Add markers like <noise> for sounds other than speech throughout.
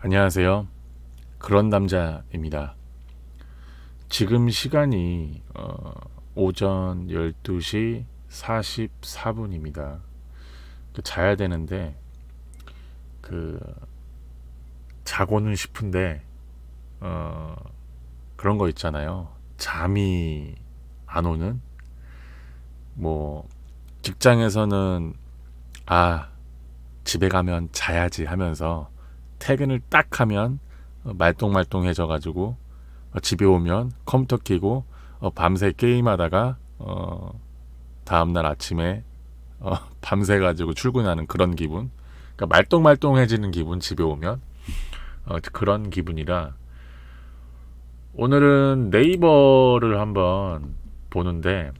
안녕하세요. 그런 남자입니다. 지금 시간이 어, 오전 12시 44분입니다. 그 자야 되는데 그 자고는 싶은데 어, 그런 거 있잖아요. 잠이 안 오는 뭐 직장에서는 아 집에 가면 자야지 하면서 퇴근을 딱 하면 어, 말똥말똥해져 가지고 어, 집에 오면 컴퓨터 키고 어, 밤새 게임하다가 어, 다음날 아침에 어, <laughs> 밤새 가지고 출근하는 그런 기분 그러니까 말똥말똥해지는 기분 집에 오면 어, 그런 기분이라 오늘은 네이버를 한번 보는데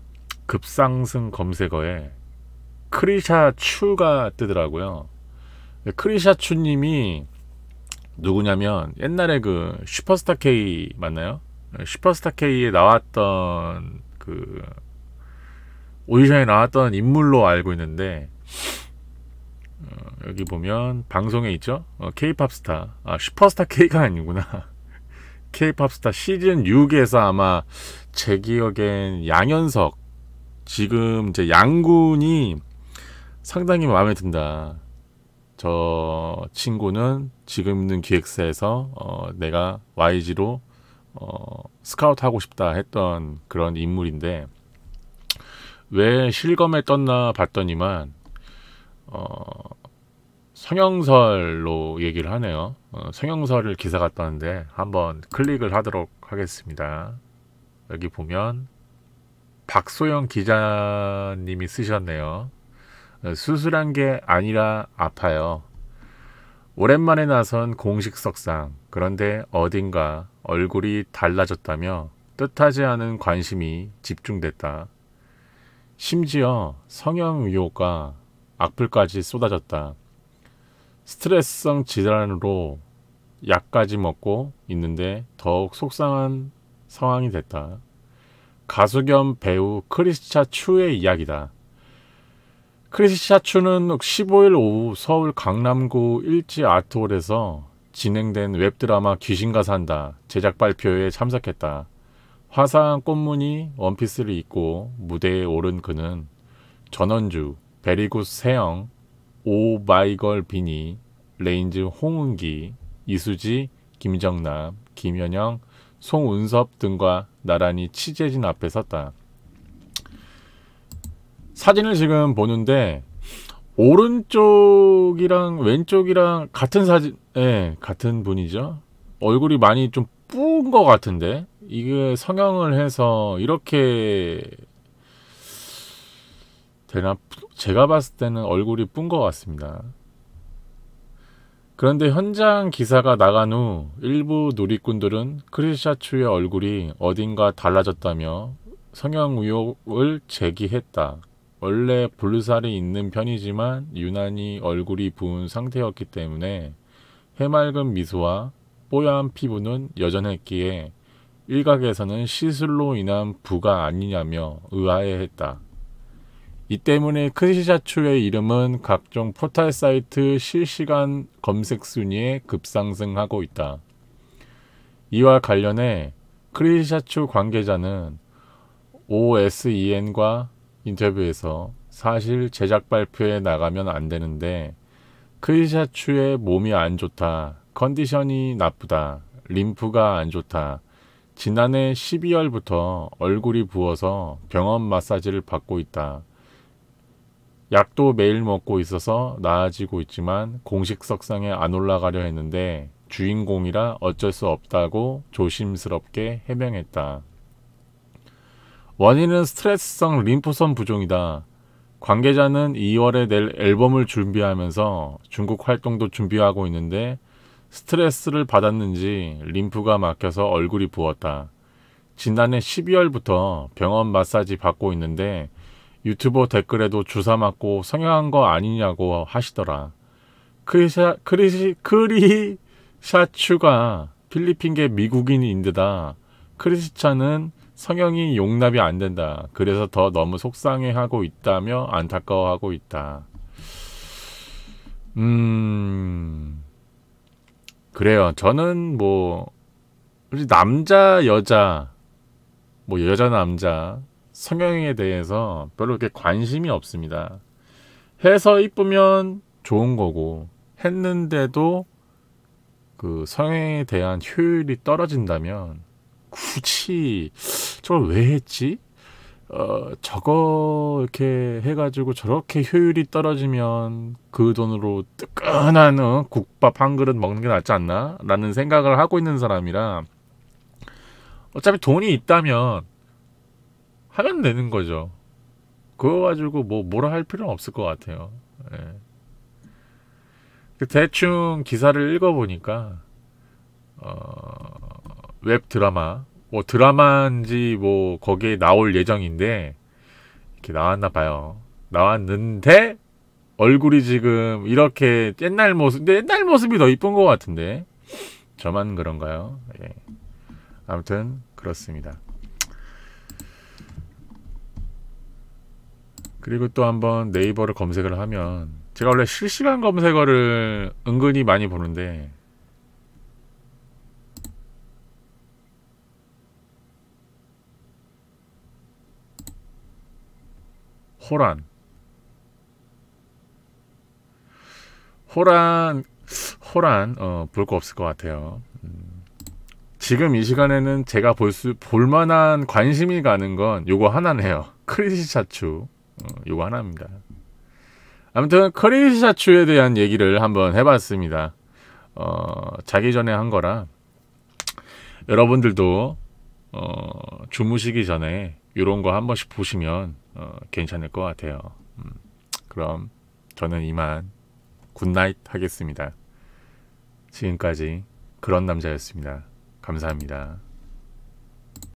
급상승 검색어에 크리샤추가 뜨더라고요 크리샤추님이 누구냐면 옛날에 그 슈퍼스타 K 맞나요? 슈퍼스타 K에 나왔던 그 오디션에 나왔던 인물로 알고 있는데 어, 여기 보면 방송에 있죠? 어, K-팝스타 아 슈퍼스타 K가 아니구나 <laughs> K-팝스타 시즌 6에서 아마 제 기억엔 양현석 지금 이제 양군이 상당히 마음에 든다 저 친구는 지금 있는 기획사에서 어, 내가 YG로 어, 스카우트 하고 싶다 했던 그런 인물인데 왜 실검에 떴나 봤더니만 어, 성형설로 얘기를 하네요. 어, 성형설을 기사가 떴는데 한번 클릭을 하도록 하겠습니다. 여기 보면 박소영 기자님이 쓰셨네요. 어, 수술한 게 아니라 아파요. 오랜만에 나선 공식 석상. 그런데 어딘가 얼굴이 달라졌다며 뜻하지 않은 관심이 집중됐다. 심지어 성형 의혹과 악플까지 쏟아졌다. 스트레스성 질환으로 약까지 먹고 있는데 더욱 속상한 상황이 됐다. 가수 겸 배우 크리스차 추의 이야기다. 크리스샤츄는 15일 오후 서울 강남구 일지 아트홀에서 진행된 웹드라마 귀신과 산다 제작 발표회에 참석했다. 화사한 꽃무늬 원피스를 입고 무대에 오른 그는 전원주, 베리굿 세영, 오마이걸 비니, 레인즈 홍은기, 이수지, 김정남, 김현영, 송운섭 등과 나란히 취재진 앞에 섰다. 사진을 지금 보는데 오른쪽이랑 왼쪽이랑 같은 사진 예 네, 같은 분이죠 얼굴이 많이 좀 뿌은 것 같은데 이게 성형을 해서 이렇게 되나 제가 봤을 때는 얼굴이 뿐것 같습니다 그런데 현장 기사가 나간 후 일부 누리꾼들은 크리샤추의 얼굴이 어딘가 달라졌다며 성형 의혹을 제기했다 원래 볼살이 있는 편이지만 유난히 얼굴이 부은 상태였기 때문에 해맑은 미소와 뽀얀 피부는 여전했기에 일각에서는 시술로 인한 부가 아니냐며 의아해했다. 이 때문에 크시샤추의 이름은 각종 포털 사이트 실시간 검색 순위에 급상승하고 있다. 이와 관련해 크리샤추 관계자는 OSEN과 인터뷰에서 사실 제작 발표에 나가면 안 되는데 크리샤츠의 몸이 안 좋다, 컨디션이 나쁘다, 림프가 안 좋다, 지난해 12월부터 얼굴이 부어서 병원 마사지를 받고 있다. 약도 매일 먹고 있어서 나아지고 있지만 공식 석상에 안 올라가려 했는데 주인공이라 어쩔 수 없다고 조심스럽게 해명했다. 원인은 스트레스성 림프선 부종이다. 관계자는 2월에 낼 앨범을 준비하면서 중국 활동도 준비하고 있는데 스트레스를 받았는지 림프가 막혀서 얼굴이 부었다. 지난해 12월부터 병원 마사지 받고 있는데 유튜버 댓글에도 주사 맞고 성형한 거 아니냐고 하시더라. 크리샤, 크리, 시 크리샤추가 필리핀계 미국인인데다 크리스찬은 성형이 용납이 안 된다. 그래서 더 너무 속상해하고 있다며 안타까워하고 있다. 음, 그래요. 저는 뭐, 우리 남자, 여자, 뭐, 여자, 남자, 성형에 대해서 별로 이렇게 관심이 없습니다. 해서 이쁘면 좋은 거고, 했는데도 그 성형에 대한 효율이 떨어진다면, 굳이, 저걸 왜 했지? 어, 저거 이렇게 해가지고 저렇게 효율이 떨어지면 그 돈으로 뜨끈한 어, 국밥 한 그릇 먹는 게 낫지 않나? 라는 생각을 하고 있는 사람이라 어차피 돈이 있다면 하면 되는 거죠. 그거 가지고 뭐 뭐라 할 필요는 없을 것 같아요. 예. 그 대충 기사를 읽어보니까 어, 웹 드라마 뭐 드라마인지 뭐 거기에 나올 예정인데 이렇게 나왔나 봐요. 나왔는데 얼굴이 지금 이렇게 옛날 모습, 근데 옛날 모습이 더 이쁜 것 같은데 저만 그런가요? 예. 아무튼 그렇습니다. 그리고 또 한번 네이버를 검색을 하면 제가 원래 실시간 검색어를 은근히 많이 보는데 호란. 호란, 호란, 어, 볼 거 없을 것 같아요. 음. 지금 이 시간에는 제가 볼 수, 볼만한 관심이 가는 건 요거 하나네요. <laughs> 크리시차추. 어, 요거 하나입니다. 아무튼 크리시차추에 대한 얘기를 한번 해봤습니다. 어, 자기 전에 한 거라 여러분들도 어, 주무시기 전에 이런 거 한 번씩 보시면 어, 괜찮을 것 같아요. 음, 그럼 저는 이만 굿나잇 하겠습니다. 지금까지 그런 남자였습니다. 감사합니다.